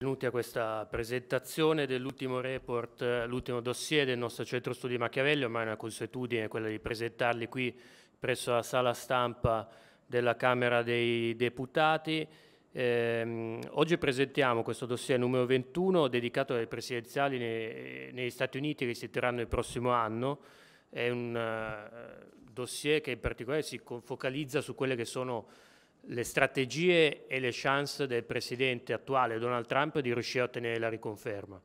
Benvenuti a questa presentazione dell'ultimo report, l'ultimo dossier del nostro centro studi Machiavelli, ormai è una consuetudine quella di presentarli qui presso la sala stampa della Camera dei Deputati. Eh, oggi presentiamo questo dossier numero 21 dedicato alle presidenziali nei, negli Stati Uniti che si terranno il prossimo anno. È un uh, dossier che in particolare si focalizza su quelle che sono le strategie e le chance del presidente attuale Donald Trump di riuscire a ottenere la riconferma.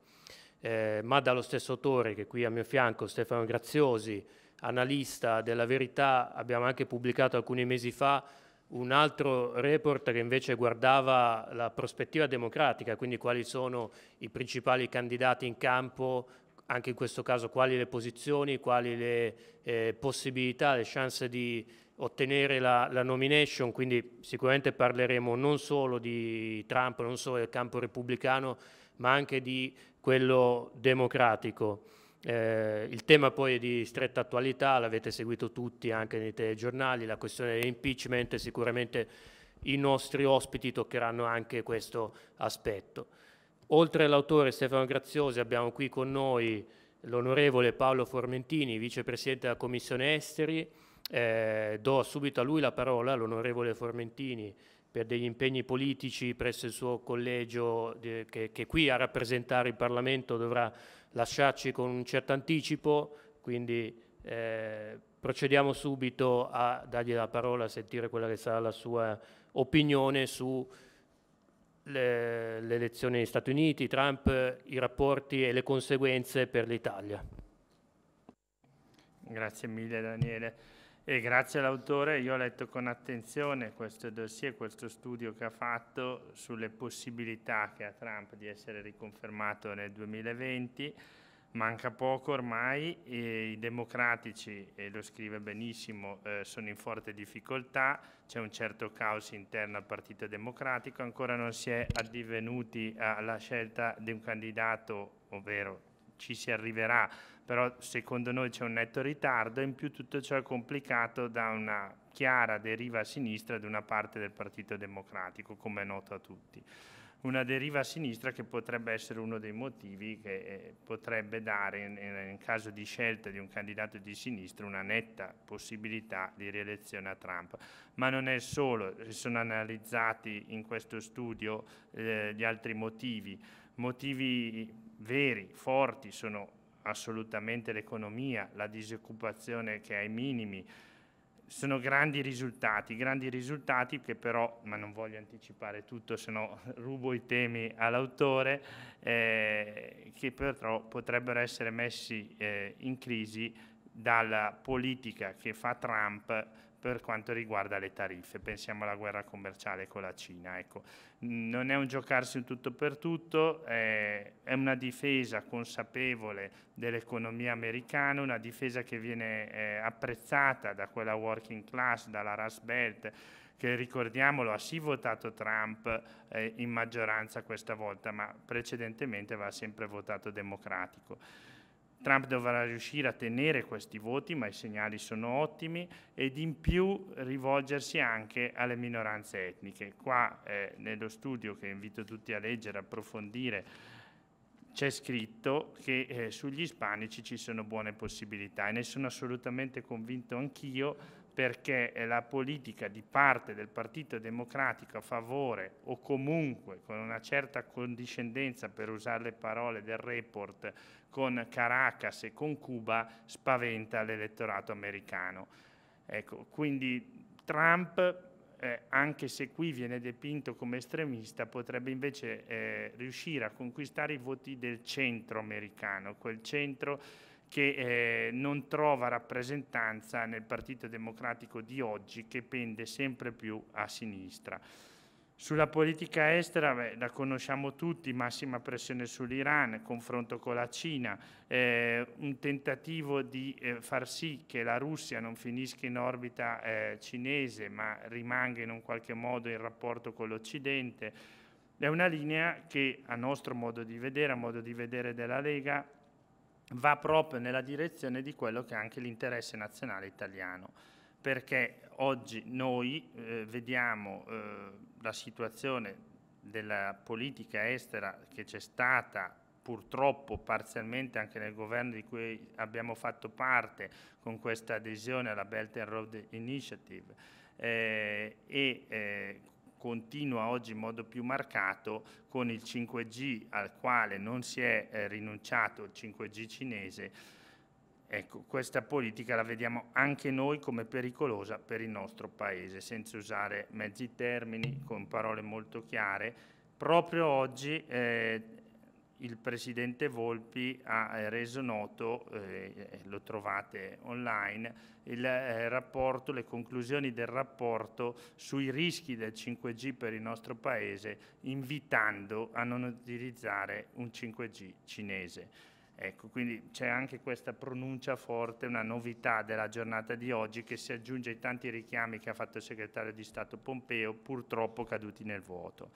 Eh, ma dallo stesso autore che qui a mio fianco, Stefano Graziosi, analista della verità, abbiamo anche pubblicato alcuni mesi fa un altro report che invece guardava la prospettiva democratica, quindi quali sono i principali candidati in campo, anche in questo caso quali le posizioni, quali le eh, possibilità, le chance di ottenere la, la, nomination, quindi sicuramente parleremo non solo di Trump, non solo del campo repubblicano, ma anche di quello democratico. Eh, il tema poi è di stretta attualità, l'avete seguito tutti anche nei telegiornali, la questione dell'impeachment, sicuramente i nostri ospiti toccheranno anche questo aspetto. Oltre all'autore Stefano Graziosi abbiamo qui con noi l'onorevole Paolo Formentini, vicepresidente della Commissione Esteri, eh, do subito a lui la parola, all'onorevole Formentini, per degli impegni politici presso il suo collegio eh, che, che, qui a rappresentare il Parlamento dovrà lasciarci con un certo anticipo, quindi eh, procediamo subito a dargli la parola, a sentire quella che sarà la sua opinione su le, le elezioni negli Stati Uniti, Trump, i rapporti e le conseguenze per l'Italia. Grazie mille Daniele. E grazie all'autore io ho letto con attenzione questo dossier, questo studio che ha fatto sulle possibilità che ha Trump di essere riconfermato nel 2020. Manca poco ormai, i democratici, e lo scrive benissimo, eh, sono in forte difficoltà, c'è un certo caos interno al Partito Democratico, ancora non si è addivenuti alla scelta di un candidato, ovvero ci si arriverà però secondo noi c'è un netto ritardo e in più tutto ciò è complicato da una chiara deriva a sinistra di una parte del Partito Democratico, come è noto a tutti. Una deriva a sinistra che potrebbe essere uno dei motivi che eh, potrebbe dare, in, in caso di scelta di un candidato di sinistra, una netta possibilità di rielezione a Trump. Ma non è solo, si sono analizzati in questo studio eh, gli altri motivi. Motivi veri, forti, sono assolutamente l'economia, la disoccupazione che è ai minimi. Sono grandi risultati, grandi risultati che però, ma non voglio anticipare tutto, se no rubo i temi all'autore, eh, che però potrebbero essere messi eh, in crisi dalla politica che fa Trump per quanto riguarda le tariffe. Pensiamo alla guerra commerciale con la Cina. Ecco. Mm, non è un giocarsi un tutto per tutto, è una difesa consapevole dell'economia americana, una difesa che viene eh, apprezzata da quella working class, dalla Rust Belt, che ricordiamolo ha sì votato Trump eh, in maggioranza questa volta, ma precedentemente va sempre votato democratico. Trump dovrà riuscire a tenere questi voti, ma i segnali sono ottimi, ed in più rivolgersi anche alle minoranze etniche. Qua eh, nello studio che invito tutti a leggere, approfondire, c'è scritto che eh, sugli ispanici ci sono buone possibilità e ne sono assolutamente convinto anch'io perché eh, la politica di parte del Partito Democratico a favore o comunque con una certa condiscendenza, per usare le parole del report, con Caracas e con Cuba spaventa l'elettorato americano. Ecco, quindi Trump, eh, anche se qui viene dipinto come estremista, potrebbe invece eh, riuscire a conquistare i voti del centro americano, quel centro che eh, non trova rappresentanza nel Partito Democratico di oggi che pende sempre più a sinistra. Sulla politica estera beh, la conosciamo tutti, massima pressione sull'Iran, confronto con la Cina, eh, un tentativo di eh, far sì che la Russia non finisca in orbita eh, cinese ma rimanga in un qualche modo in rapporto con l'Occidente. È una linea che a nostro modo di vedere, a modo di vedere della Lega, va proprio nella direzione di quello che è anche l'interesse nazionale italiano, perché oggi noi eh, vediamo eh, la situazione della politica estera che c'è stata purtroppo parzialmente anche nel governo di cui abbiamo fatto parte con questa adesione alla Belt and Road Initiative eh, e eh, continua oggi in modo più marcato con il 5G al quale non si è eh, rinunciato, il 5G cinese. Ecco, questa politica la vediamo anche noi come pericolosa per il nostro Paese, senza usare mezzi termini, con parole molto chiare. Proprio oggi eh, il presidente Volpi ha reso noto, eh, lo trovate online, il eh, rapporto, le conclusioni del rapporto sui rischi del 5G per il nostro paese, invitando a non utilizzare un 5G cinese. Ecco, quindi c'è anche questa pronuncia forte, una novità della giornata di oggi che si aggiunge ai tanti richiami che ha fatto il segretario di Stato Pompeo, purtroppo caduti nel vuoto.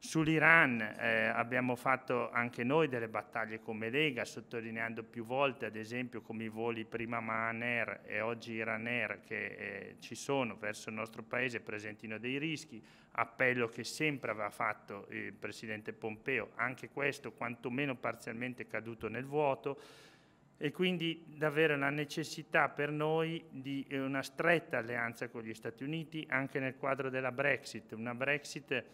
Sull'Iran eh, abbiamo fatto anche noi delle battaglie come Lega, sottolineando più volte, ad esempio, come i voli prima Mahaner e oggi Iran Air che eh, ci sono verso il nostro paese presentino dei rischi, appello che sempre aveva fatto il Presidente Pompeo, anche questo quantomeno parzialmente caduto nel vuoto e quindi davvero la necessità per noi di eh, una stretta alleanza con gli Stati Uniti anche nel quadro della Brexit, una Brexit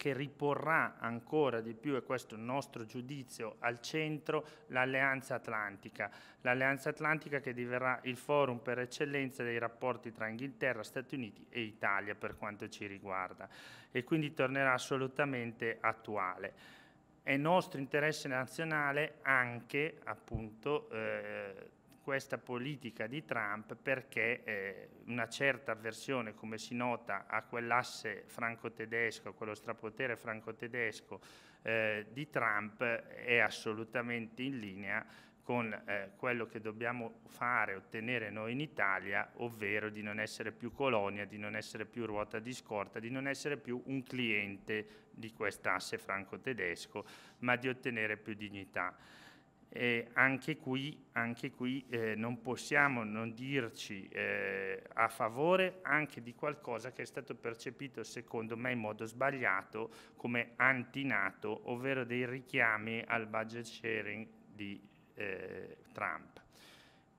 che riporrà ancora di più, e questo è il nostro giudizio, al centro l'Alleanza Atlantica. L'Alleanza Atlantica che diverrà il forum per eccellenza dei rapporti tra Inghilterra, Stati Uniti e Italia per quanto ci riguarda e quindi tornerà assolutamente attuale. È nostro interesse nazionale anche appunto eh, questa politica di Trump perché eh, una certa avversione, come si nota, a quell'asse franco-tedesco, a quello strapotere franco-tedesco eh, di Trump è assolutamente in linea con eh, quello che dobbiamo fare, ottenere noi in Italia, ovvero di non essere più colonia, di non essere più ruota di scorta, di non essere più un cliente di quest'asse franco-tedesco, ma di ottenere più dignità. Eh, anche qui, anche qui eh, non possiamo non dirci eh, a favore anche di qualcosa che è stato percepito secondo me in modo sbagliato come antinato, ovvero dei richiami al budget sharing di eh, Trump.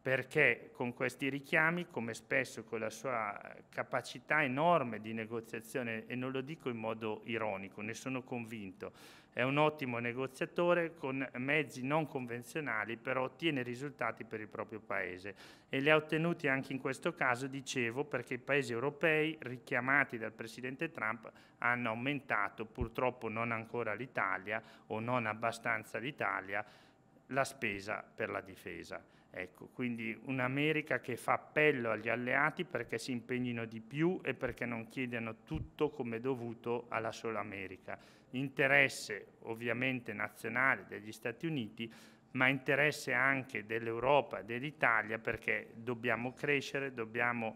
Perché con questi richiami, come spesso con la sua capacità enorme di negoziazione, e non lo dico in modo ironico, ne sono convinto, è un ottimo negoziatore con mezzi non convenzionali, però ottiene risultati per il proprio Paese e li ha ottenuti anche in questo caso, dicevo, perché i Paesi europei richiamati dal Presidente Trump hanno aumentato, purtroppo non ancora l'Italia o non abbastanza l'Italia, la spesa per la difesa. Ecco, quindi un'America che fa appello agli alleati perché si impegnino di più e perché non chiedano tutto come dovuto alla sola America interesse ovviamente nazionale degli Stati Uniti, ma interesse anche dell'Europa dell'Italia perché dobbiamo crescere, dobbiamo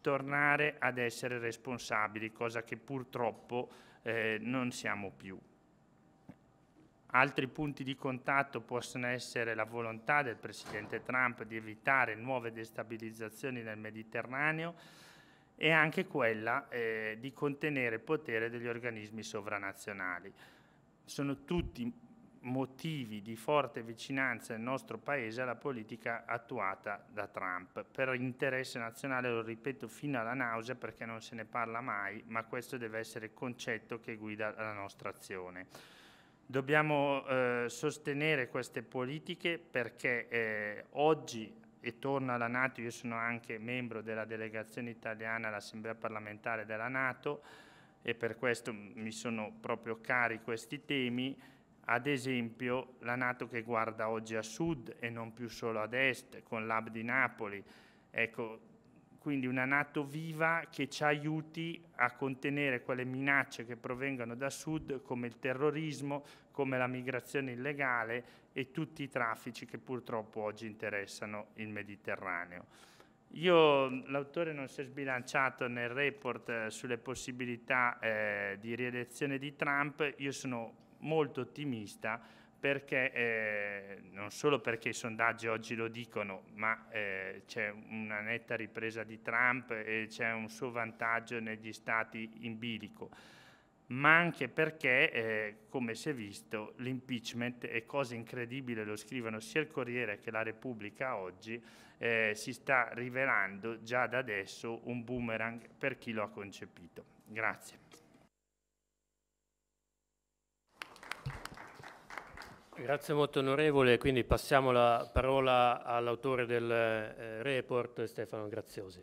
tornare ad essere responsabili, cosa che purtroppo eh, non siamo più. Altri punti di contatto possono essere la volontà del Presidente Trump di evitare nuove destabilizzazioni nel Mediterraneo, e anche quella eh, di contenere il potere degli organismi sovranazionali. Sono tutti motivi di forte vicinanza del nostro Paese alla politica attuata da Trump. Per interesse nazionale lo ripeto fino alla nausea perché non se ne parla mai, ma questo deve essere il concetto che guida la nostra azione. Dobbiamo eh, sostenere queste politiche perché eh, oggi e torno alla Nato, io sono anche membro della delegazione italiana all'Assemblea parlamentare della Nato e per questo mi sono proprio cari questi temi, ad esempio la Nato che guarda oggi a sud e non più solo ad est con l'hub di Napoli, ecco, quindi una Nato viva che ci aiuti a contenere quelle minacce che provengono da sud come il terrorismo, come la migrazione illegale e tutti i traffici che purtroppo oggi interessano il Mediterraneo. Io, l'autore non si è sbilanciato nel report eh, sulle possibilità eh, di rielezione di Trump, io sono molto ottimista perché eh, non solo perché i sondaggi oggi lo dicono, ma eh, c'è una netta ripresa di Trump e c'è un suo vantaggio negli stati in bilico ma anche perché, eh, come si è visto, l'impeachment è cosa incredibile, lo scrivono sia il Corriere che la Repubblica oggi, eh, si sta rivelando già da adesso un boomerang per chi lo ha concepito. Grazie. Grazie molto onorevole, quindi passiamo la parola all'autore del eh, report Stefano Graziosi.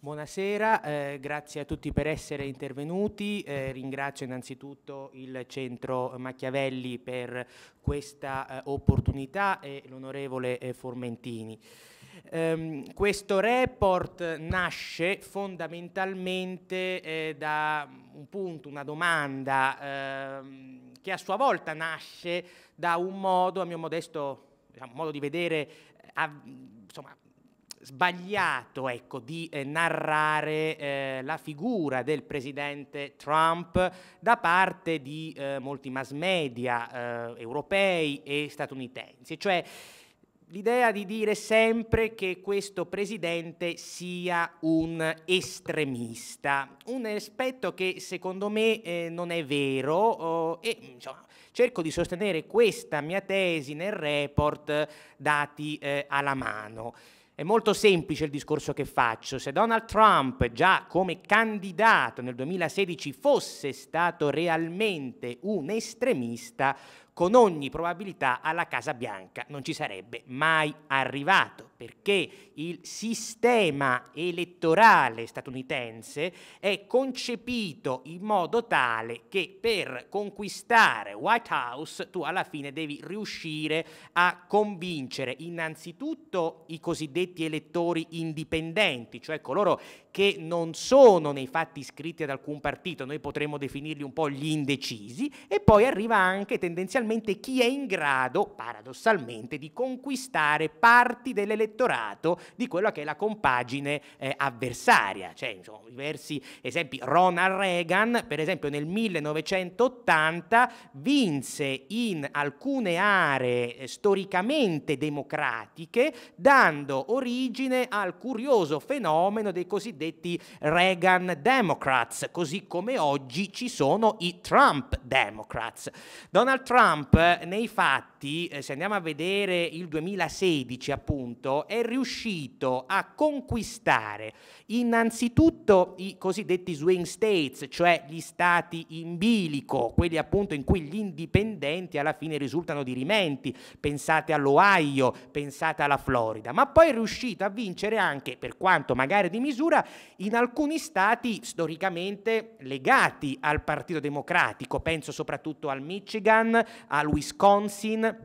Buonasera, eh, grazie a tutti per essere intervenuti. Eh, ringrazio innanzitutto il Centro Machiavelli per questa eh, opportunità e l'onorevole eh, Formentini. Um, questo report nasce fondamentalmente eh, da un punto, una domanda ehm, che a sua volta nasce da un modo, a mio modesto diciamo, modo di vedere, eh, a, insomma, sbagliato ecco, di eh, narrare eh, la figura del presidente Trump da parte di eh, molti mass media eh, europei e statunitensi, cioè l'idea di dire sempre che questo presidente sia un estremista, un aspetto che secondo me eh, non è vero oh, e insomma, cerco di sostenere questa mia tesi nel report dati eh, alla mano. È molto semplice il discorso che faccio. Se Donald Trump, già come candidato nel 2016, fosse stato realmente un estremista, con ogni probabilità alla Casa Bianca non ci sarebbe mai arrivato, perché il sistema elettorale statunitense è concepito in modo tale che per conquistare White House tu alla fine devi riuscire a convincere innanzitutto i cosiddetti elettori indipendenti, cioè coloro che non sono nei fatti iscritti ad alcun partito, noi potremmo definirli un po' gli indecisi, e poi arriva anche tendenzialmente generalmente chi è in grado, paradossalmente, di conquistare parti dell'elettorato di quella che è la compagine eh, avversaria. Cioè, insomma, diversi esempi. Ronald Reagan, per esempio, nel 1980 vinse in alcune aree eh, storicamente democratiche, dando origine al curioso fenomeno dei cosiddetti Reagan Democrats, così come oggi ci sono i Trump Democrats. Donald Trump Trump nei fatti, eh, se andiamo a vedere il 2016 appunto, è riuscito a conquistare innanzitutto i cosiddetti swing states, cioè gli stati in bilico, quelli appunto in cui gli indipendenti alla fine risultano dirimenti, pensate all'Ohio, pensate alla Florida, ma poi è riuscito a vincere anche, per quanto magari di misura, in alcuni stati storicamente legati al Partito Democratico, penso soprattutto al Michigan, al Wisconsin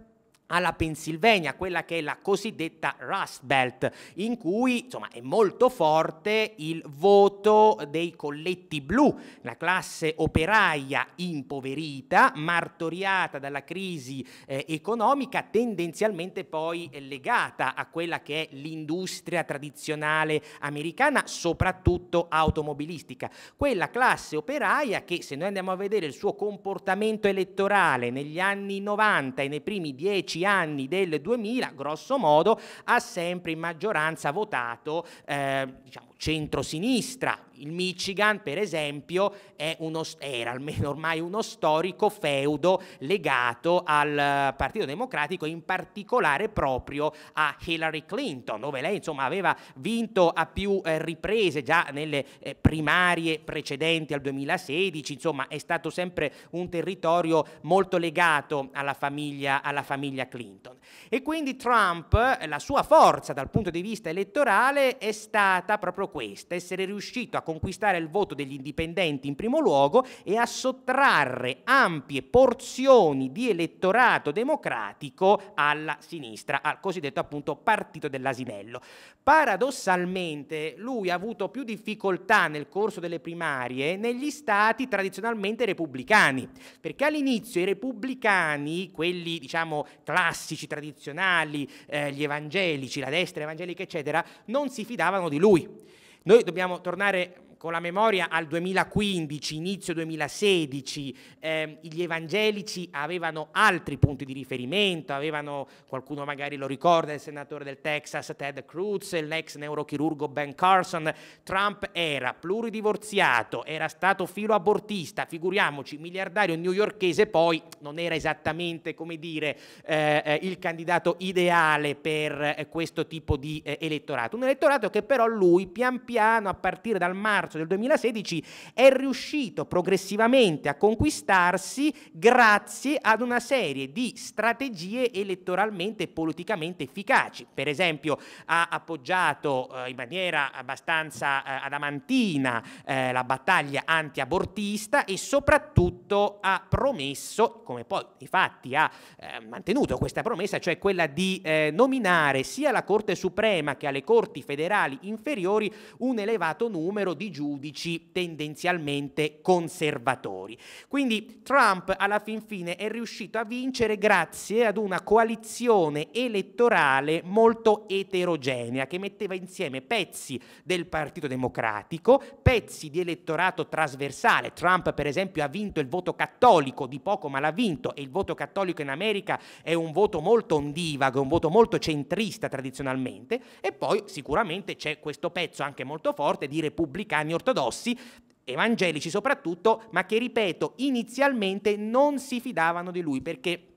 alla Pennsylvania, quella che è la cosiddetta Rust Belt, in cui insomma, è molto forte il voto dei colletti blu, la classe operaia impoverita, martoriata dalla crisi eh, economica, tendenzialmente poi legata a quella che è l'industria tradizionale americana, soprattutto automobilistica. Quella classe operaia che se noi andiamo a vedere il suo comportamento elettorale negli anni 90 e nei primi dieci anni del 2000, grosso modo, ha sempre in maggioranza votato eh, diciamo, centrosinistra. Il Michigan, per esempio, uno, era almeno ormai uno storico feudo legato al eh, Partito Democratico, in particolare proprio a Hillary Clinton, dove lei insomma, aveva vinto a più eh, riprese già nelle eh, primarie precedenti al 2016, insomma è stato sempre un territorio molto legato alla famiglia, alla famiglia Clinton. E quindi Trump, eh, la sua forza dal punto di vista elettorale è stata proprio questa essere riuscito a conquistare il voto degli indipendenti in primo luogo e a sottrarre ampie porzioni di elettorato democratico alla sinistra, al cosiddetto appunto partito dell'asinello. Paradossalmente lui ha avuto più difficoltà nel corso delle primarie negli stati tradizionalmente repubblicani, perché all'inizio i repubblicani, quelli diciamo classici, tradizionali, eh, gli evangelici, la destra evangelica eccetera, non si fidavano di lui. Noi dobbiamo tornare con la memoria al 2015, inizio 2016, eh, gli evangelici avevano altri punti di riferimento, avevano, qualcuno magari lo ricorda, il senatore del Texas Ted Cruz, l'ex neurochirurgo Ben Carson, Trump era pluridivorziato, era stato filo abortista, figuriamoci, miliardario newyorchese, poi non era esattamente, come dire, eh, eh, il candidato ideale per eh, questo tipo di eh, elettorato, un elettorato che però lui pian piano a partire dal marzo marzo del 2016, è riuscito progressivamente a conquistarsi grazie ad una serie di strategie elettoralmente e politicamente efficaci. Per esempio ha appoggiato eh, in maniera abbastanza eh, adamantina eh, la battaglia antiabortista e soprattutto ha promesso, come poi i fatti ha eh, mantenuto questa promessa, cioè quella di eh, nominare sia alla Corte Suprema che alle Corti federali inferiori un elevato numero di giudici giudici tendenzialmente conservatori. Quindi Trump alla fin fine è riuscito a vincere grazie ad una coalizione elettorale molto eterogenea che metteva insieme pezzi del Partito Democratico, pezzi di elettorato trasversale. Trump per esempio ha vinto il voto cattolico di poco ma l'ha vinto e il voto cattolico in America è un voto molto ondivago, un voto molto centrista tradizionalmente e poi sicuramente c'è questo pezzo anche molto forte di repubblicani cristiani ortodossi, evangelici soprattutto, ma che, ripeto, inizialmente non si fidavano di lui perché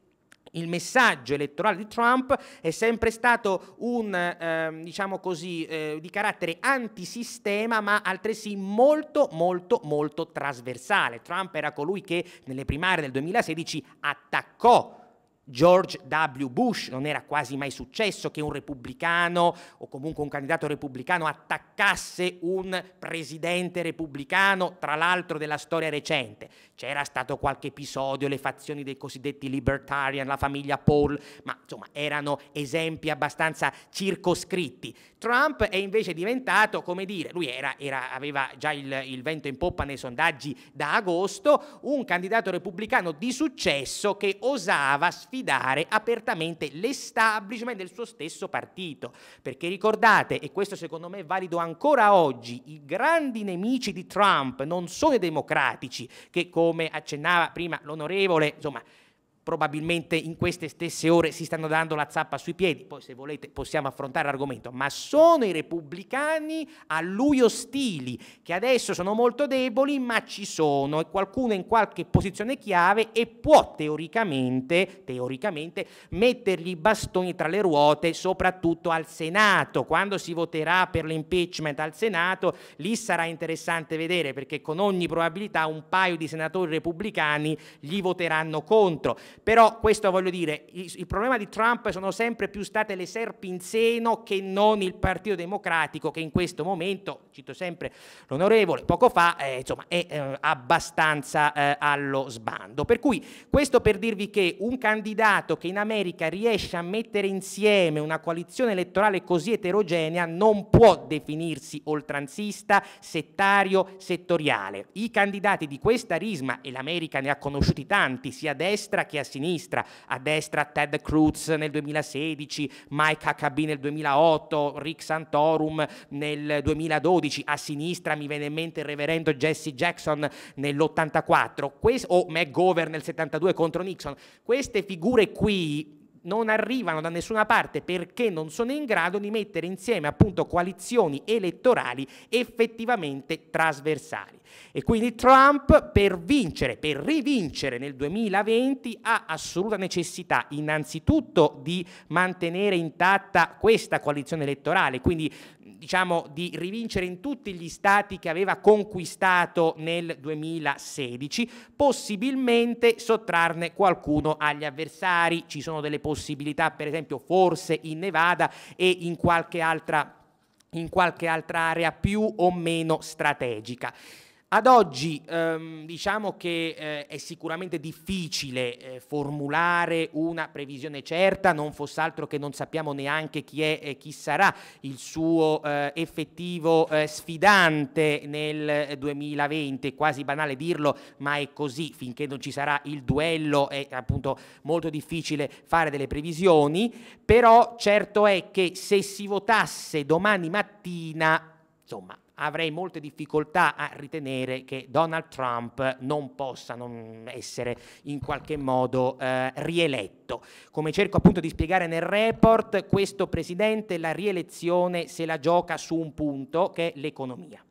il messaggio elettorale di Trump è sempre stato un, eh, diciamo così, eh, di carattere antisistema, ma altresì molto, molto, molto trasversale. Trump era colui che nelle primarie del 2016 attaccò George W. Bush non era quasi mai successo che un repubblicano o comunque un candidato repubblicano attaccasse un presidente repubblicano, tra l'altro della storia recente. C'era stato qualche episodio, le fazioni dei cosiddetti libertarian, la famiglia Paul, ma insomma erano esempi abbastanza circoscritti. Trump è invece diventato, come dire, lui era, era, aveva già il, il vento in poppa nei sondaggi da agosto, un candidato repubblicano di successo che osava sfidare sfidare apertamente l'establishment del suo stesso partito. Perché ricordate, e questo secondo me è valido ancora oggi, i grandi nemici di Trump non sono i democratici, che come accennava prima l'onorevole, insomma, probabilmente in queste stesse ore si stanno dando la zappa sui piedi, poi se volete possiamo affrontare l'argomento, ma sono i repubblicani a lui ostili, che adesso sono molto deboli, ma ci sono e qualcuno è in qualche posizione chiave e può teoricamente, teoricamente mettergli i bastoni tra le ruote, soprattutto al Senato, quando si voterà per l'impeachment al Senato, lì sarà interessante vedere perché con ogni probabilità un paio di senatori repubblicani gli voteranno contro però questo voglio dire, il, problema di Trump sono sempre più state le serpi in seno che non il Partito Democratico che in questo momento, cito sempre l'onorevole, poco fa, eh, insomma, è eh, abbastanza eh, allo sbando. Per cui questo per dirvi che un candidato che in America riesce a mettere insieme una coalizione elettorale così eterogenea non può definirsi oltranzista, settario, settoriale. I candidati di questa risma, e l'America ne ha conosciuti tanti, sia a destra che a sinistra, a destra Ted Cruz nel 2016, Mike HB nel 2008, Rick Santorum nel 2012, a sinistra mi viene in mente il reverendo Jesse Jackson nell'84 Quest- o McGovern nel 72 contro Nixon. Queste figure qui non arrivano da nessuna parte perché non sono in grado di mettere insieme appunto coalizioni elettorali effettivamente trasversali. E quindi Trump per vincere, per rivincere nel 2020 ha assoluta necessità innanzitutto di mantenere intatta questa coalizione elettorale, quindi diciamo di rivincere in tutti gli stati che aveva conquistato nel 2016, possibilmente sottrarne qualcuno agli avversari. Ci sono delle possibilità, per esempio, forse in Nevada e in qualche altra in qualche altra area più o meno strategica. Ad oggi ehm, diciamo che eh, è sicuramente difficile eh, formulare una previsione certa, non fosse altro che non sappiamo neanche chi è e chi sarà il suo eh, effettivo eh, sfidante nel 2020, eh, è quasi banale dirlo, ma è così, finché non ci sarà il duello è appunto molto difficile fare delle previsioni, però certo è che se si votasse domani mattina, insomma, avrei molte difficoltà a ritenere che Donald Trump non possa non essere in qualche modo eh, rieletto. Come cerco appunto di spiegare nel report, questo Presidente la rielezione se la gioca su un punto che è l'economia.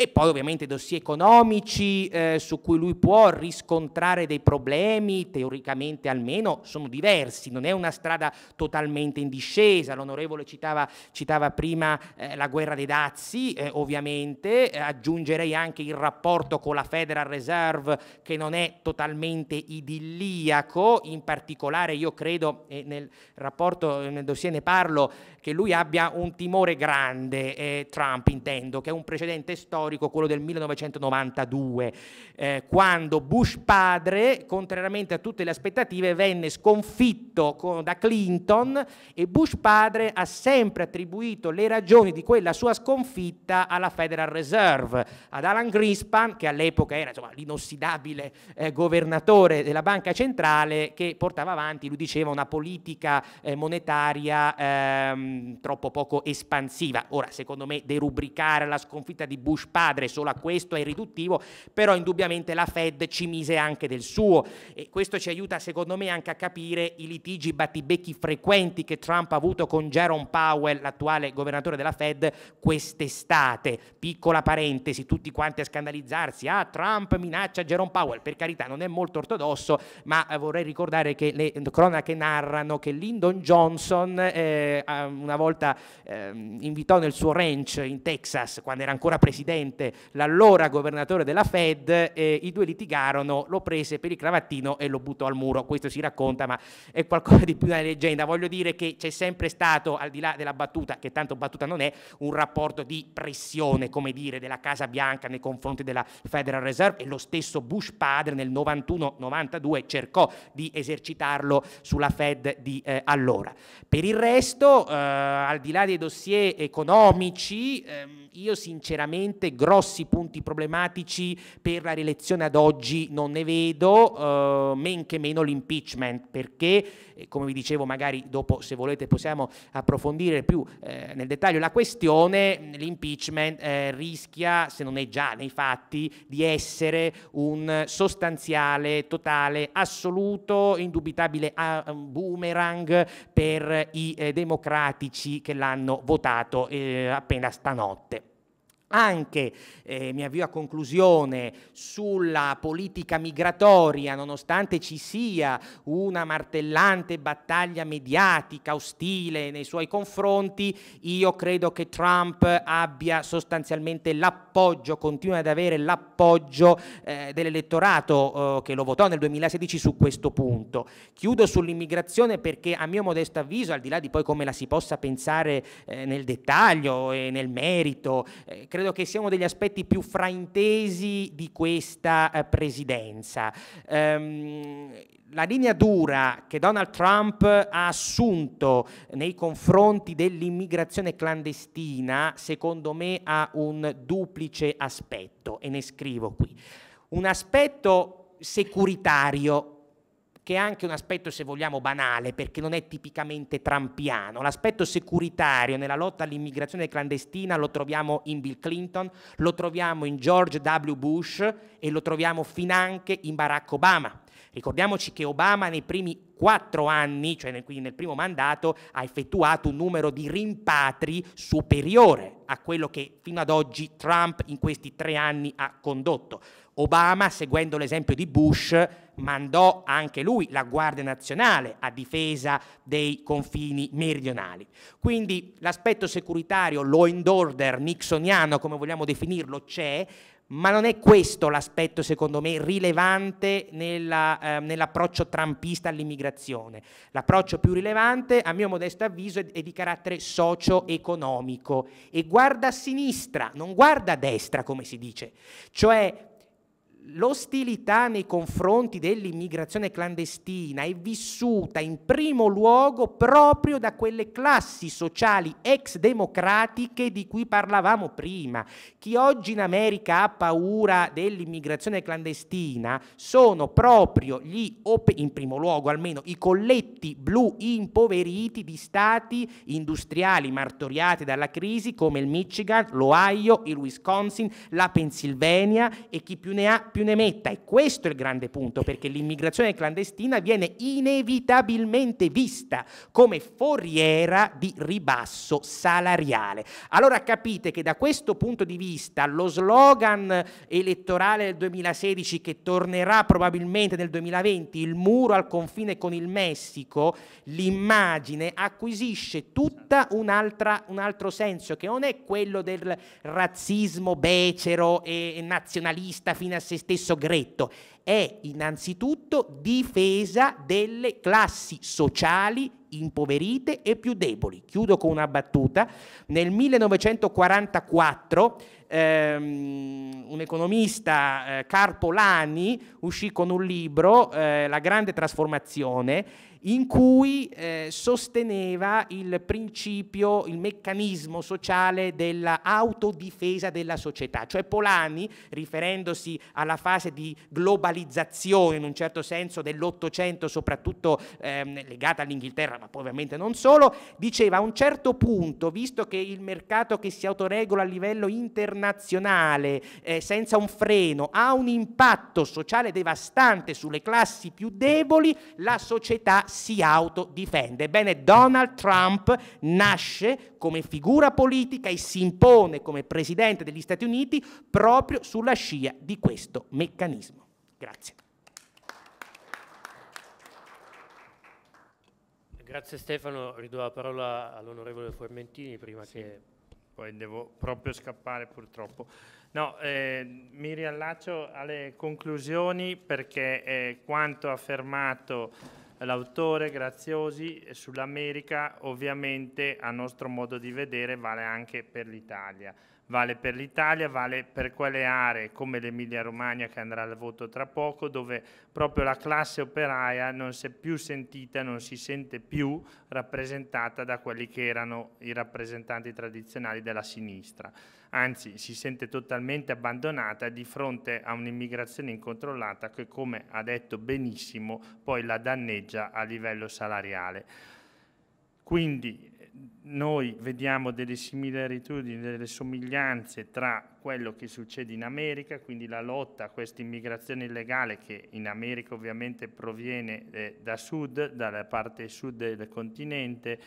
E poi ovviamente dossier economici eh, su cui lui può riscontrare dei problemi, teoricamente almeno sono diversi, non è una strada totalmente in discesa, l'onorevole citava, citava prima eh, la guerra dei dazi, eh, ovviamente, aggiungerei anche il rapporto con la Federal Reserve che non è totalmente idilliaco, in particolare io credo, e nel rapporto, nel dossier ne parlo, che lui abbia un timore grande, eh, Trump intendo, che è un precedente storico storico, quello del 1992, eh, quando Bush padre, contrariamente a tutte le aspettative, venne sconfitto con, da Clinton e Bush padre ha sempre attribuito le ragioni di quella sua sconfitta alla Federal Reserve, ad Alan Greenspan, che all'epoca era insomma, l'inossidabile eh, governatore della banca centrale, che portava avanti, lui diceva, una politica eh, monetaria ehm, troppo poco espansiva. Ora, secondo me, derubricare la sconfitta di Bush padre padre, solo a questo è riduttivo, però indubbiamente la Fed ci mise anche del suo e questo ci aiuta secondo me anche a capire i litigi battibecchi frequenti che Trump ha avuto con Jerome Powell, l'attuale governatore della Fed, quest'estate. Piccola parentesi, tutti quanti a scandalizzarsi, ah Trump minaccia Jerome Powell, per carità non è molto ortodosso, ma eh, vorrei ricordare che le cronache narrano che Lyndon Johnson eh, una volta eh, invitò nel suo ranch in Texas, quando era ancora presidente, direttamente l'allora governatore della Fed, eh, i due litigarono, lo prese per il cravattino e lo buttò al muro. Questo si racconta, ma è qualcosa di più una leggenda. Voglio dire che c'è sempre stato, al di là della battuta, che tanto battuta non è, un rapporto di pressione, come dire, della Casa Bianca nei confronti della Federal Reserve e lo stesso Bush padre nel 91-92 cercò di esercitarlo sulla Fed di eh, allora. Per il resto, eh, al di là dei dossier economici, ehm, io sinceramente sicuramente grossi punti problematici per la rielezione ad oggi non ne vedo, eh, men che meno l'impeachment, perché eh, come vi dicevo magari dopo se volete possiamo approfondire più eh, nel dettaglio la questione, l'impeachment eh, rischia, se non è già nei fatti, di essere un sostanziale, totale, assoluto, indubitabile uh, boomerang per i eh, democratici che l'hanno votato eh, appena stanotte anche, eh, mi avvio a conclusione, sulla politica migratoria, nonostante ci sia una martellante battaglia mediatica ostile nei suoi confronti, io credo che Trump abbia sostanzialmente l'appoggio, continua ad avere l'appoggio eh, dell'elettorato eh, che lo votò nel 2016 su questo punto. Chiudo sull'immigrazione perché a mio modesto avviso, al di là di poi come la si possa pensare eh, nel dettaglio e nel merito, eh, credo credo che sia uno degli aspetti più fraintesi di questa eh, presidenza. Um, la linea dura che Donald Trump ha assunto nei confronti dell'immigrazione clandestina, secondo me, ha un duplice aspetto e ne scrivo qui. Un aspetto securitario che è anche un aspetto, se vogliamo, banale, perché non è tipicamente trampiano. L'aspetto securitario nella lotta all'immigrazione clandestina lo troviamo in Bill Clinton, lo troviamo in George W. Bush e lo troviamo finanche in Barack Obama. Ricordiamoci che Obama nei primi quattro anni, cioè nel, quindi nel primo mandato, ha effettuato un numero di rimpatri superiore a quello che fino ad oggi Trump in questi tre anni ha condotto. Obama, seguendo l'esempio di Bush, mandò anche lui la Guardia Nazionale a difesa dei confini meridionali. Quindi l'aspetto securitario, law and order, nixoniano, come vogliamo definirlo, c'è, ma non è questo l'aspetto, secondo me, rilevante nella, eh, nell'approccio trampista all'immigrazione. L'approccio più rilevante, a mio modesto avviso, è, è di carattere socio-economico e guarda a sinistra, non guarda a destra, come si dice. Cioè, l'ostilità nei confronti dell'immigrazione clandestina è vissuta in primo luogo proprio da quelle classi sociali ex democratiche di cui parlavamo prima. Chi oggi in America ha paura dell'immigrazione clandestina sono proprio gli, in primo luogo almeno, i colletti blu impoveriti di stati industriali martoriati dalla crisi come il Michigan, l'Ohio, il Wisconsin, la Pennsylvania e chi più ne ha più più ne metta, e questo è il grande punto, perché l'immigrazione clandestina viene inevitabilmente vista come foriera di ribasso salariale. Allora capite che da questo punto di vista lo slogan elettorale del 2016 che tornerà probabilmente nel 2020, il muro al confine con il Messico, l'immagine acquisisce tutta un'altra, un altro senso che non è quello del razzismo becero e nazionalista fino a se stesso Gretto, è innanzitutto difesa delle classi sociali impoverite e più deboli. Chiudo con una battuta. Nel 1944 ehm, un economista, eh, Carpolani, uscì con un libro, eh, La grande trasformazione, in cui eh, sosteneva il principio, il meccanismo sociale dell'autodifesa della società. Cioè Polani, riferendosi alla fase di globalizzazione in un certo senso dell'Ottocento, soprattutto ehm, legata all'Inghilterra, ma poi ovviamente non solo, diceva a un certo punto, visto che il mercato che si autoregola a livello internazionale, eh, senza un freno, ha un impatto sociale devastante sulle classi più deboli, la società si autodifende. Ebbene, Donald Trump nasce come figura politica e si impone come presidente degli Stati Uniti proprio sulla scia di questo meccanismo. Grazie. Grazie Stefano, ridò la parola all'onorevole Formentini prima sì. che... Poi devo proprio scappare purtroppo. No, eh, mi riallaccio alle conclusioni perché eh, quanto affermato l'autore Graziosi sull'America ovviamente a nostro modo di vedere vale anche per l'Italia vale per l'Italia, vale per quelle aree come l'Emilia Romagna che andrà al voto tra poco, dove proprio la classe operaia non si è più sentita, non si sente più rappresentata da quelli che erano i rappresentanti tradizionali della sinistra. Anzi, si sente totalmente abbandonata di fronte a un'immigrazione incontrollata che, come ha detto benissimo, poi la danneggia a livello salariale. Quindi noi vediamo delle similitudini, delle somiglianze tra quello che succede in America, quindi la lotta a questa immigrazione illegale che in America ovviamente proviene eh, da sud, dalla parte sud del continente,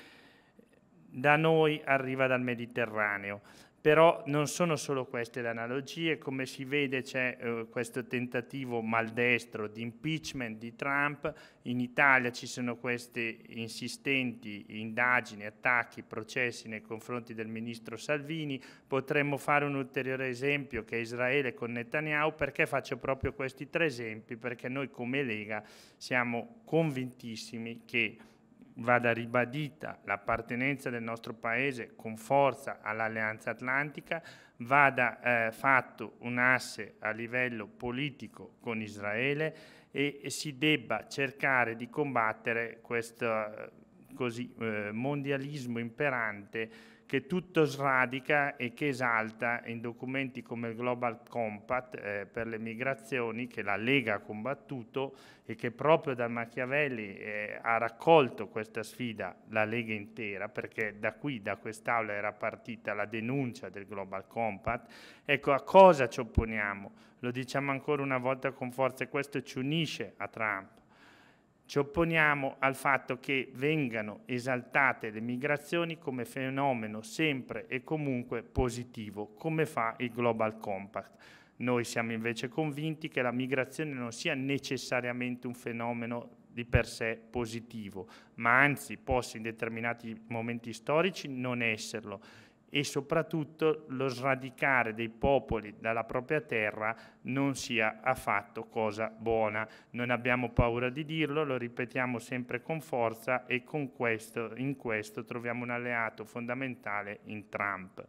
da noi arriva dal Mediterraneo. Però non sono solo queste le analogie, come si vede c'è eh, questo tentativo maldestro di impeachment di Trump, in Italia ci sono queste insistenti indagini, attacchi, processi nei confronti del ministro Salvini, potremmo fare un ulteriore esempio che è Israele con Netanyahu, perché faccio proprio questi tre esempi? Perché noi come Lega siamo convintissimi che vada ribadita l'appartenenza del nostro Paese con forza all'Alleanza Atlantica, vada eh, fatto un asse a livello politico con Israele e, e si debba cercare di combattere questo eh, così, eh, mondialismo imperante che tutto sradica e che esalta in documenti come il Global Compact eh, per le migrazioni che la Lega ha combattuto e che proprio da Machiavelli eh, ha raccolto questa sfida la Lega intera perché da qui, da quest'aula era partita la denuncia del Global Compact. Ecco a cosa ci opponiamo? Lo diciamo ancora una volta con forza e questo ci unisce a Trump ci opponiamo al fatto che vengano esaltate le migrazioni come fenomeno sempre e comunque positivo, come fa il Global Compact. Noi siamo invece convinti che la migrazione non sia necessariamente un fenomeno di per sé positivo, ma anzi possa in determinati momenti storici non esserlo e soprattutto lo sradicare dei popoli dalla propria terra non sia affatto cosa buona. Non abbiamo paura di dirlo, lo ripetiamo sempre con forza e con questo, in questo troviamo un alleato fondamentale in Trump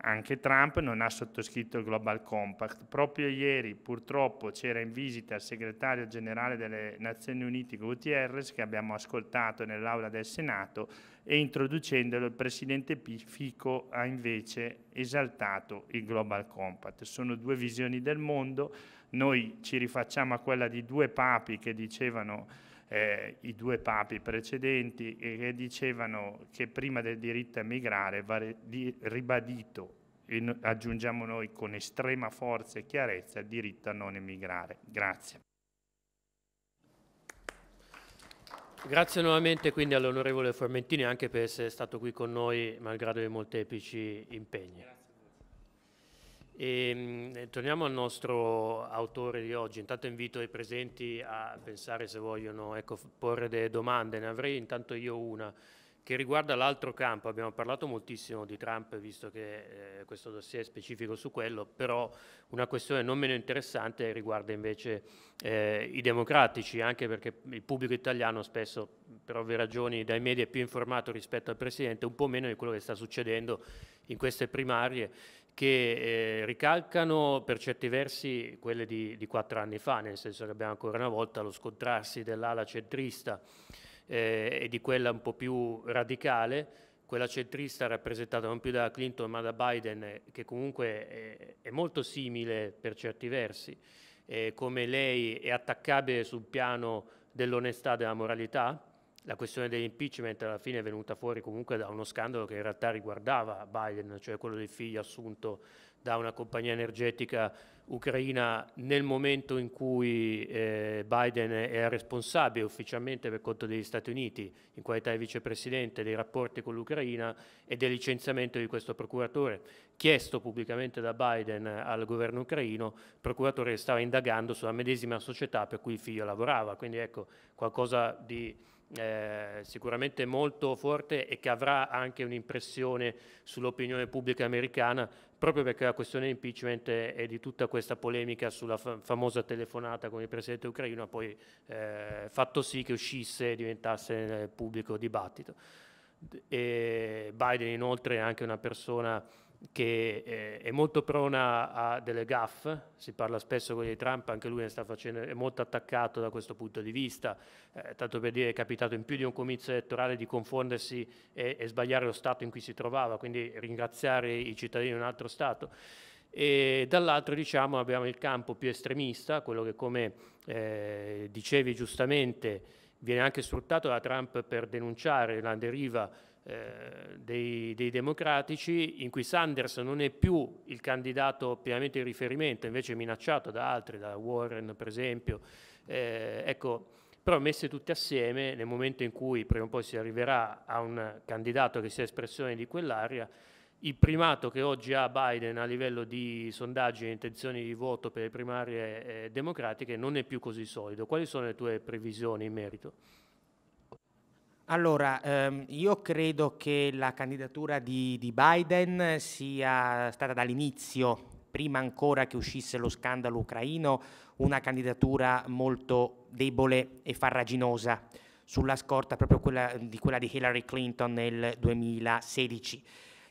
anche Trump non ha sottoscritto il Global Compact. Proprio ieri purtroppo c'era in visita il segretario generale delle Nazioni Unite Gutierrez che abbiamo ascoltato nell'aula del Senato e introducendolo il presidente Fico ha invece esaltato il Global Compact. Sono due visioni del mondo, noi ci rifacciamo a quella di due papi che dicevano eh, i due papi precedenti e che dicevano che prima del diritto a migrare va ribadito e aggiungiamo noi con estrema forza e chiarezza il diritto a non emigrare. Grazie. Grazie nuovamente quindi all'onorevole Formentini anche per essere stato qui con noi malgrado i molteplici impegni. E, ehm, torniamo al nostro autore di oggi. Intanto invito i presenti a pensare se vogliono ecco, porre delle domande. Ne avrei intanto io una che riguarda l'altro campo. Abbiamo parlato moltissimo di Trump, visto che eh, questo dossier è specifico su quello, però una questione non meno interessante riguarda invece eh, i democratici, anche perché il pubblico italiano spesso, per ovvie ragioni, dai media è più informato rispetto al Presidente, un po' meno di quello che sta succedendo in queste primarie che eh, ricalcano per certi versi quelle di, di, quattro anni fa, nel senso che abbiamo ancora una volta lo scontrarsi dell'ala centrista eh, e di quella un po' più radicale, quella centrista rappresentata non più da Clinton ma da Biden, eh, che comunque è, eh, è molto simile per certi versi, eh, come lei è attaccabile sul piano dell'onestà e della moralità, la questione dell'impeachment alla fine è venuta fuori comunque da uno scandalo che in realtà riguardava Biden, cioè quello del figlio assunto da una compagnia energetica ucraina nel momento in cui eh, Biden era responsabile ufficialmente per conto degli Stati Uniti in qualità di vicepresidente dei rapporti con l'Ucraina e del licenziamento di questo procuratore chiesto pubblicamente da Biden al governo ucraino, procuratore che stava indagando sulla medesima società per cui il figlio lavorava, quindi ecco qualcosa di eh, sicuramente molto forte e che avrà anche un'impressione sull'opinione pubblica americana proprio perché la questione impeachment e di tutta questa polemica sulla fa famosa telefonata con il presidente ucraino ha poi eh, fatto sì che uscisse e diventasse nel eh, pubblico dibattito. E Biden inoltre è anche una persona che eh, è molto prona a delle gaffe, si parla spesso con di Trump, anche lui facendo, è molto attaccato da questo punto di vista, eh, tanto per dire è capitato in più di un comizio elettorale di confondersi e, e sbagliare lo Stato in cui si trovava, quindi ringraziare i cittadini di un altro Stato e dall'altro diciamo, abbiamo il campo più estremista, quello che come eh, dicevi giustamente viene anche sfruttato da Trump per denunciare la deriva eh, dei, dei, democratici in cui Sanders non è più il candidato pienamente di riferimento, invece è minacciato da altri, da Warren per esempio. Eh, ecco, però messe tutte assieme, nel momento in cui prima o poi si arriverà a un candidato che sia espressione di quell'area, il primato che oggi ha Biden a livello di sondaggi e intenzioni di voto per le primarie eh, democratiche non è più così solido. Quali sono le tue previsioni in merito? Allora, ehm, io credo che la candidatura di, di Biden sia stata dall'inizio prima ancora che uscisse lo scandalo ucraino, una candidatura molto debole e farraginosa sulla scorta proprio quella, di quella di Hillary Clinton nel 2016.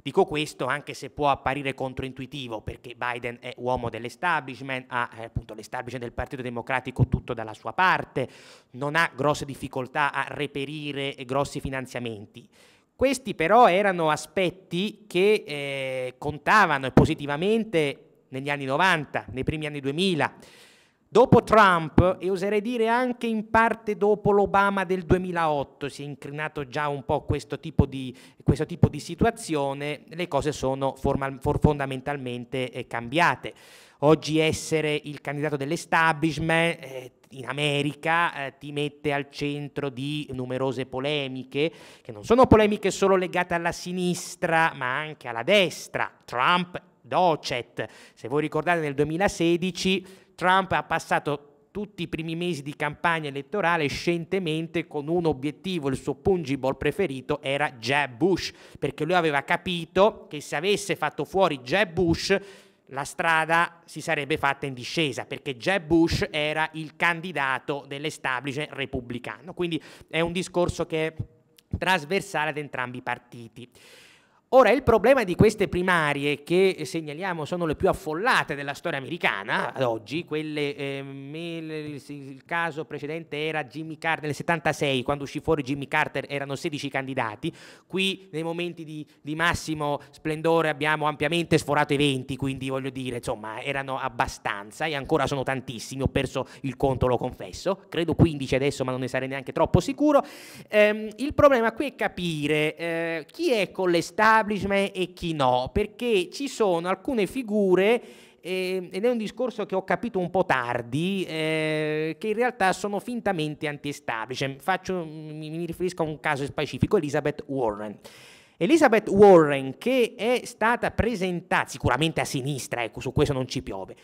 Dico questo anche se può apparire controintuitivo perché Biden è uomo dell'establishment, ha eh, appunto l'establishment del Partito Democratico tutto dalla sua parte, non ha grosse difficoltà a reperire grossi finanziamenti. Questi però erano aspetti che eh, contavano positivamente negli anni 90, nei primi anni 2000 Dopo Trump, e oserei dire anche in parte dopo l'Obama del 2008, si è incrinato già un po' questo tipo di, questo tipo di situazione, le cose sono formal, fondamentalmente eh, cambiate. Oggi essere il candidato dell'establishment eh, in America eh, ti mette al centro di numerose polemiche, che non sono polemiche solo legate alla sinistra, ma anche alla destra. Trump, Docet, se voi ricordate nel 2016 Trump ha passato tutti i primi mesi di campagna elettorale scientemente con un obiettivo, il suo pungible preferito era Jeb Bush, perché lui aveva capito che se avesse fatto fuori Jeb Bush la strada si sarebbe fatta in discesa perché Jeb Bush era il candidato dell'establishment repubblicano. Quindi è un discorso che è trasversale ad entrambi i partiti. Ora, il problema di queste primarie, che eh, segnaliamo sono le più affollate della storia americana ad oggi, quelle, eh, il caso precedente era Jimmy Carter nel 76, quando uscì fuori Jimmy Carter erano 16 candidati, qui nei momenti di, di massimo splendore abbiamo ampiamente sforato i 20, quindi voglio dire, insomma, erano abbastanza e ancora sono tantissimi, ho perso il conto, lo confesso, credo 15 adesso, ma non ne sarei neanche troppo sicuro. Ehm, il problema qui è capire eh, chi è con l'estate dell'establishment e chi no, perché ci sono alcune figure ehm, ed è un discorso che ho capito un po' tardi, eh, che in realtà sono fintamente anti-establishment. mi, mi riferisco a un caso specifico, Elizabeth Warren. Elizabeth Warren, che è stata presentata sicuramente a sinistra, ecco, su questo non ci piove,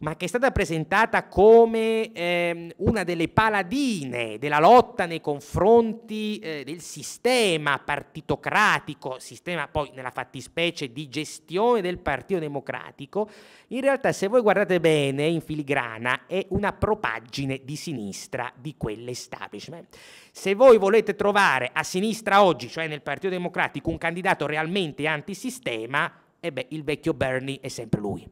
ma che è stata presentata come ehm, una delle paladine della lotta nei confronti eh, del sistema partitocratico, sistema poi nella fattispecie di gestione del Partito Democratico, in realtà se voi guardate bene in filigrana è una propaggine di sinistra di quell'establishment. Se voi volete trovare a sinistra oggi, cioè nel Partito Democratico, un candidato realmente antisistema, e eh beh, il vecchio Bernie è sempre lui.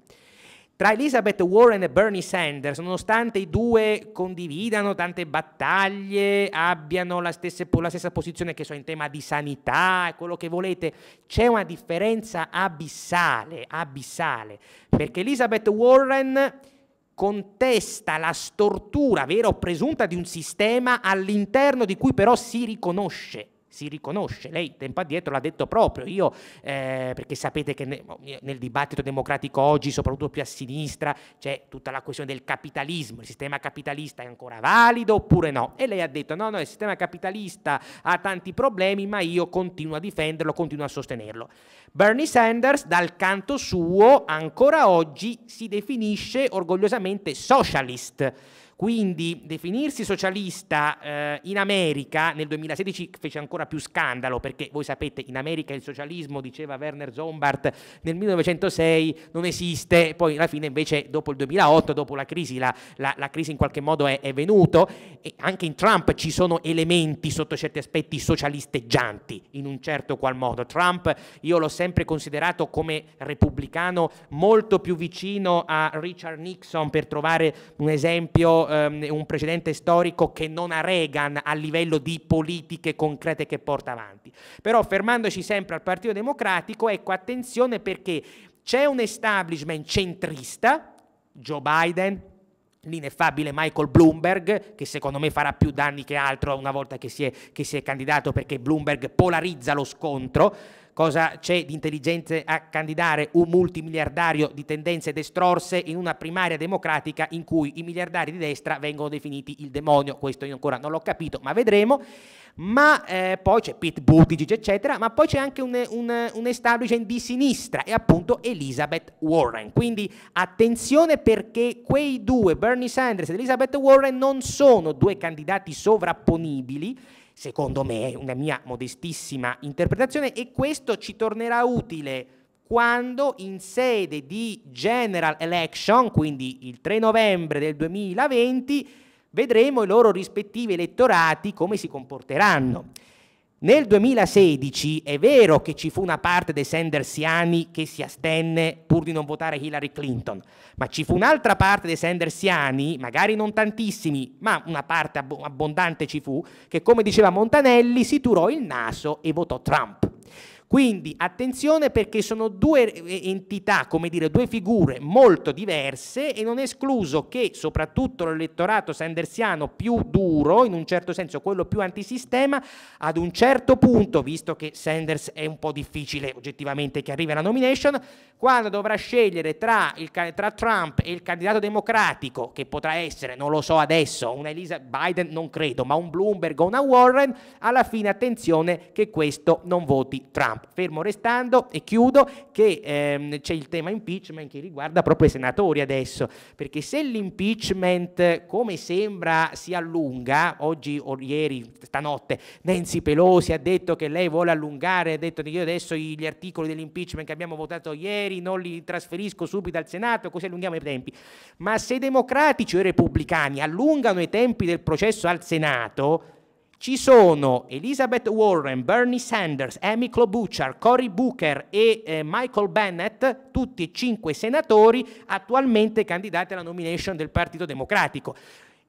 Tra Elizabeth Warren e Bernie Sanders, nonostante i due condividano tante battaglie, abbiano la stessa, la stessa posizione che so in tema di sanità quello che volete, c'è una differenza abissale, abissale, perché Elizabeth Warren contesta la stortura vera o presunta di un sistema all'interno di cui però si riconosce si riconosce, lei tempo addietro l'ha detto proprio, io eh, perché sapete che ne, nel dibattito democratico oggi, soprattutto più a sinistra, c'è tutta la questione del capitalismo, il sistema capitalista è ancora valido oppure no? E lei ha detto no, no, il sistema capitalista ha tanti problemi, ma io continuo a difenderlo, continuo a sostenerlo. Bernie Sanders dal canto suo ancora oggi si definisce orgogliosamente socialist quindi definirsi socialista eh, in America nel 2016 fece ancora più scandalo perché voi sapete in America il socialismo, diceva Werner Zombart, nel 1906 non esiste, poi alla fine invece dopo il 2008, dopo la crisi, la, la, la crisi in qualche modo è, è venuto e anche in Trump ci sono elementi sotto certi aspetti socialisteggianti in un certo qual modo. Trump io l'ho sempre considerato come repubblicano molto più vicino a Richard Nixon per trovare un esempio ehm, un precedente storico che non ha Reagan a livello di politiche concrete che porta avanti. Però fermandoci sempre al Partito Democratico, ecco attenzione perché c'è un establishment centrista, Joe Biden, l'ineffabile Michael Bloomberg, che secondo me farà più danni che altro una volta che si è, che si è candidato perché Bloomberg polarizza lo scontro cosa c'è di intelligente a candidare un multimiliardario di tendenze destrorse in una primaria democratica in cui i miliardari di destra vengono definiti il demonio, questo io ancora non l'ho capito, ma vedremo. Ma eh, poi c'è Pete Buttigieg, eccetera, ma poi c'è anche un, un, un establishment di sinistra e appunto Elizabeth Warren. Quindi attenzione perché quei due, Bernie Sanders ed Elizabeth Warren, non sono due candidati sovrapponibili secondo me, una mia modestissima interpretazione, e questo ci tornerà utile quando in sede di general election, quindi il 3 novembre del 2020, vedremo i loro rispettivi elettorati come si comporteranno. Nel 2016 è vero che ci fu una parte dei sandersiani che si astenne pur di non votare Hillary Clinton, ma ci fu un'altra parte dei sandersiani, magari non tantissimi, ma una parte abbondante ci fu, che come diceva Montanelli si turò il naso e votò Trump. Quindi attenzione perché sono due eh, entità, come dire, due figure molto diverse e non è escluso che soprattutto l'elettorato sandersiano più duro, in un certo senso quello più antisistema, ad un certo punto, visto che Sanders è un po' difficile oggettivamente che arrivi alla nomination, quando dovrà scegliere tra, il, tra Trump e il candidato democratico, che potrà essere, non lo so adesso, una Elisa Biden, non credo, ma un Bloomberg o una Warren, alla fine attenzione che questo non voti Trump. Trump, fermo restando e chiudo che ehm, c'è il tema impeachment che riguarda proprio i senatori adesso, perché se l'impeachment come sembra si allunga, oggi o ieri, stanotte, Nancy Pelosi ha detto che lei vuole allungare, ha detto che io adesso gli articoli dell'impeachment che abbiamo votato ieri non li trasferisco subito al Senato, così allunghiamo i tempi, ma se i democratici o i repubblicani allungano i tempi del processo al Senato, ci sono Elizabeth Warren, Bernie Sanders, Amy Klobuchar, Cory Booker e eh, Michael Bennett, tutti e cinque senatori attualmente candidati alla nomination del Partito Democratico.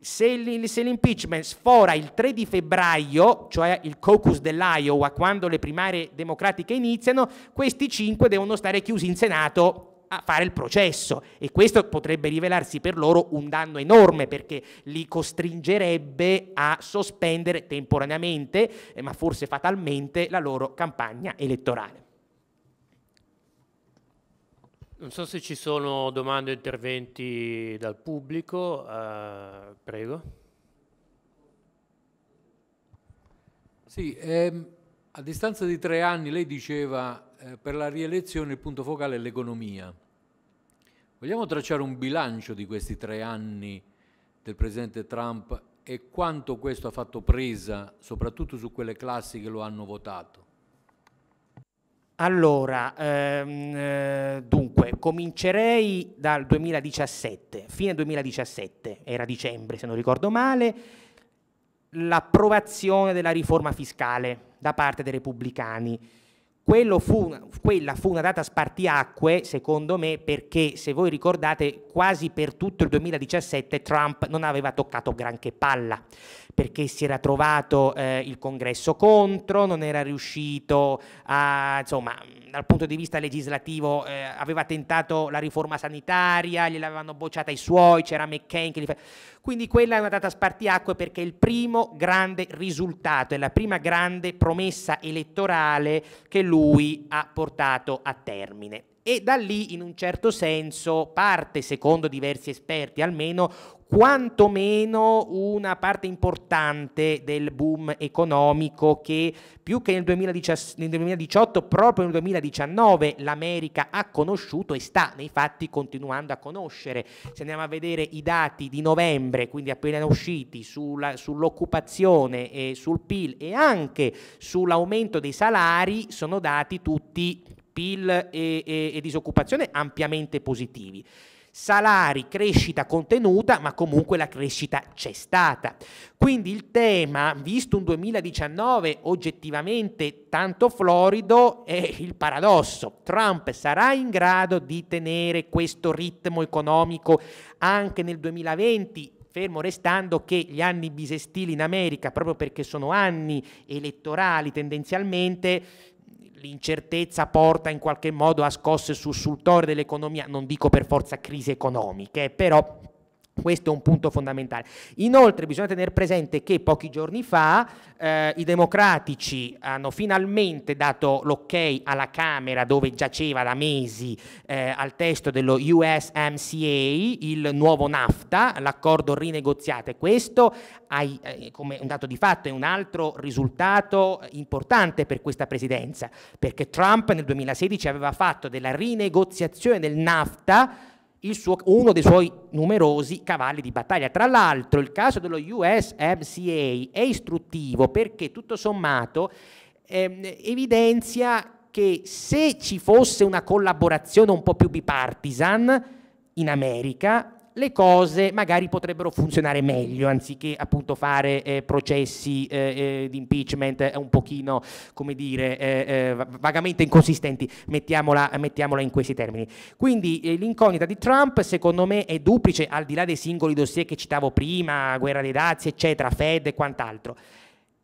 Se, l'impeachment sfora il 3 di febbraio, cioè il caucus dell'Iowa, quando le primarie democratiche iniziano, questi cinque devono stare chiusi in Senato a fare il processo e questo potrebbe rivelarsi per loro un danno enorme perché li costringerebbe a sospendere temporaneamente, eh, ma forse fatalmente, la loro campagna elettorale. Non so se ci sono domande o interventi dal pubblico, uh, prego. Sì, ehm, a distanza di tre anni lei diceva eh, per la rielezione il punto focale è l'economia. Vogliamo tracciare un bilancio di questi tre anni del presidente Trump e quanto questo ha fatto presa soprattutto su quelle classi che lo hanno votato? Allora, ehm, eh, dunque, comincerei dal 2017, fine 2017, era dicembre se non ricordo male, l'approvazione della riforma fiscale da parte dei repubblicani Fu una, quella fu una data spartiacque, secondo me, perché se voi ricordate quasi per tutto il 2017 Trump non aveva toccato granché palla, perché si era trovato eh, il congresso contro, non era riuscito a, insomma, dal punto di vista legislativo eh, aveva tentato la riforma sanitaria, gliel'avevano bocciata i suoi, c'era McCain che li fa... Quindi quella è una data spartiacque perché è il primo grande risultato, è la prima grande promessa elettorale che lui lui ha portato a termine. E da lì, in un certo senso, parte, secondo diversi esperti almeno, quantomeno una parte importante del boom economico che più che nel, 2018, proprio nel 2019 l'America ha conosciuto e sta nei fatti continuando a conoscere. Se andiamo a vedere i dati di novembre, quindi appena usciti, sull'occupazione e sul PIL e anche sull'aumento dei salari, sono dati tutti PIL e, e, e disoccupazione ampiamente positivi salari, crescita contenuta, ma comunque la crescita c'è stata. Quindi il tema, visto un 2019 oggettivamente tanto florido, è il paradosso. Trump sarà in grado di tenere questo ritmo economico anche nel 2020? fermo restando che gli anni bisestili in America, proprio perché sono anni elettorali tendenzialmente, l'incertezza porta in qualche modo a scosse sussultorie dell'economia, non dico per forza crisi economiche, però questo è un punto fondamentale. Inoltre bisogna tenere presente che pochi giorni fa eh, i democratici hanno finalmente dato l'ok alla Camera dove giaceva da mesi eh, al testo dello USMCA, il nuovo NAFTA, l'accordo rinegoziato e questo ai, eh, come un dato di fatto è un altro risultato importante per questa presidenza, perché Trump nel 2016 aveva fatto della rinegoziazione del NAFTA suo, uno dei suoi numerosi cavalli di battaglia. Tra l'altro il caso dello USMCA è istruttivo perché tutto sommato ehm, evidenzia che se ci fosse una collaborazione un po' più bipartisan in America le cose magari potrebbero funzionare meglio anziché appunto fare eh, processi eh, eh, di impeachment eh, un pochino, come dire, eh, eh, vagamente inconsistenti, mettiamola, mettiamola, in questi termini. Quindi l'incognita di Trump secondo me è duplice al di là dei singoli dossier che citavo prima, guerra dei dazi, eccetera, Fed e quant'altro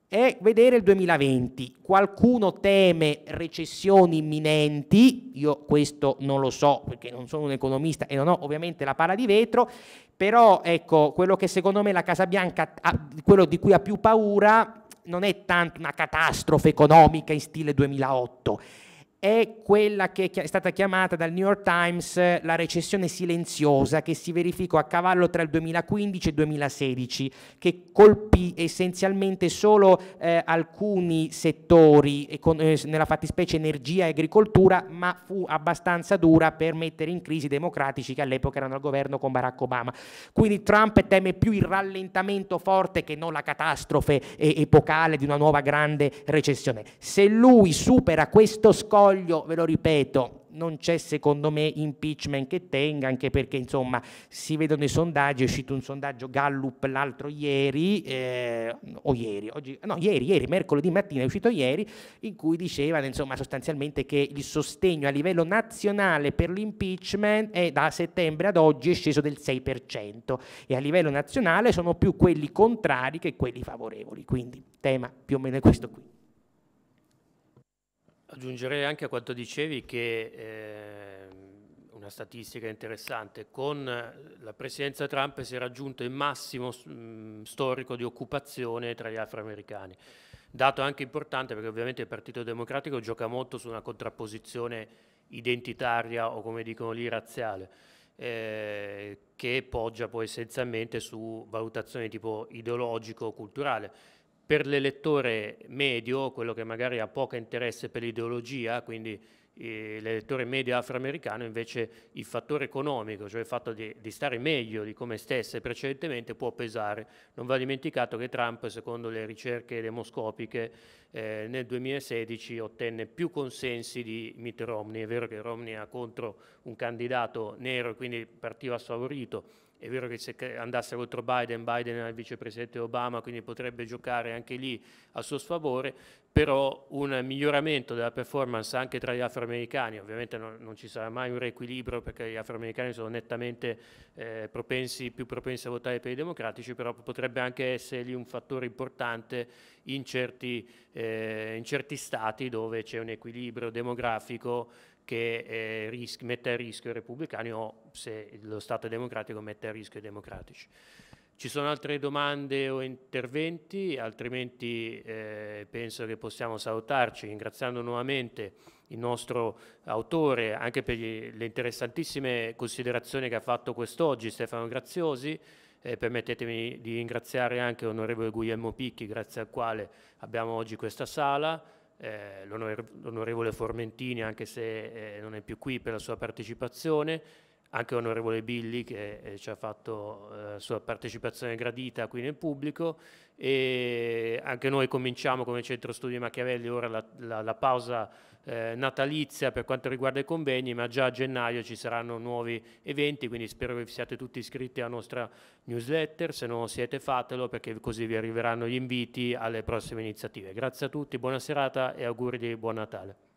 è vedere il 2020. Qualcuno teme recessioni imminenti, io questo non lo so perché non sono un economista e non ho ovviamente la pala di vetro, però ecco, quello che secondo me la Casa Bianca, ha, quello di cui ha più paura, non è tanto una catastrofe economica in stile 2008, è quella che è stata chiamata dal New York Times eh, la recessione silenziosa che si verificò a cavallo tra il 2015 e il 2016, che colpì essenzialmente solo eh, alcuni settori, eh, nella fattispecie energia e agricoltura, ma fu abbastanza dura per mettere in crisi i democratici che all'epoca erano al governo con Barack Obama. Quindi Trump teme più il rallentamento forte che non la catastrofe epocale di una nuova grande recessione. Se lui supera questo scoglio, Bergoglio, ve lo ripeto, non c'è secondo me impeachment che tenga, anche perché insomma si vedono i sondaggi, è uscito un sondaggio Gallup l'altro ieri, eh, o ieri, oggi, no ieri, ieri, mercoledì mattina è uscito ieri, in cui dicevano insomma sostanzialmente che il sostegno a livello nazionale per l'impeachment è da settembre ad oggi è sceso del 6% e a livello nazionale sono più quelli contrari che quelli favorevoli, quindi tema più o meno è questo qui. Aggiungerei anche a quanto dicevi che eh, una statistica interessante, con la presidenza Trump si è raggiunto il massimo mh, mm, storico di occupazione tra gli afroamericani, dato anche importante perché ovviamente il Partito Democratico gioca molto su una contrapposizione identitaria o come dicono lì razziale. Eh, che poggia poi essenzialmente su valutazioni di tipo ideologico-culturale per l'elettore medio, quello che magari ha poco interesse per l'ideologia, quindi eh, l'elettore medio afroamericano, invece il fattore economico, cioè il fatto di, di, stare meglio di come stesse precedentemente, può pesare. Non va dimenticato che Trump, secondo le ricerche demoscopiche, eh, nel 2016 ottenne più consensi di Mitt Romney. È vero che Romney era contro un candidato nero quindi partiva sfavorito, è vero che se andasse contro Biden, Biden era il vicepresidente Obama, quindi potrebbe giocare anche lì a suo sfavore, però un miglioramento della performance anche tra gli afroamericani, ovviamente non, non ci sarà mai un riequilibrio perché gli afroamericani sono nettamente eh, propensi, più propensi a votare per i democratici, però potrebbe anche essere lì un fattore importante in certi, eh, in certi stati dove c'è un equilibrio demografico che eh, mette a rischio i repubblicani o se lo Stato democratico mette a rischio i democratici. Ci sono altre domande o interventi, altrimenti eh, penso che possiamo salutarci ringraziando nuovamente il nostro autore anche per gli, le interessantissime considerazioni che ha fatto quest'oggi Stefano Graziosi. Eh, permettetemi di ringraziare anche l'onorevole Guglielmo Picchi, grazie al quale abbiamo oggi questa sala eh, l'onorevole Formentini, anche se eh, non è più qui per la sua partecipazione, anche l'onorevole Billi che eh, ci ha fatto la eh, sua partecipazione gradita qui nel pubblico e anche noi cominciamo come Centro Studi Machiavelli ora la, la, la pausa eh, natalizia per quanto riguarda i convegni, ma già a gennaio ci saranno nuovi eventi, quindi spero che siate tutti iscritti alla nostra newsletter, se non siete fatelo perché così vi arriveranno gli inviti alle prossime iniziative. Grazie a tutti, buona serata e auguri di buon Natale.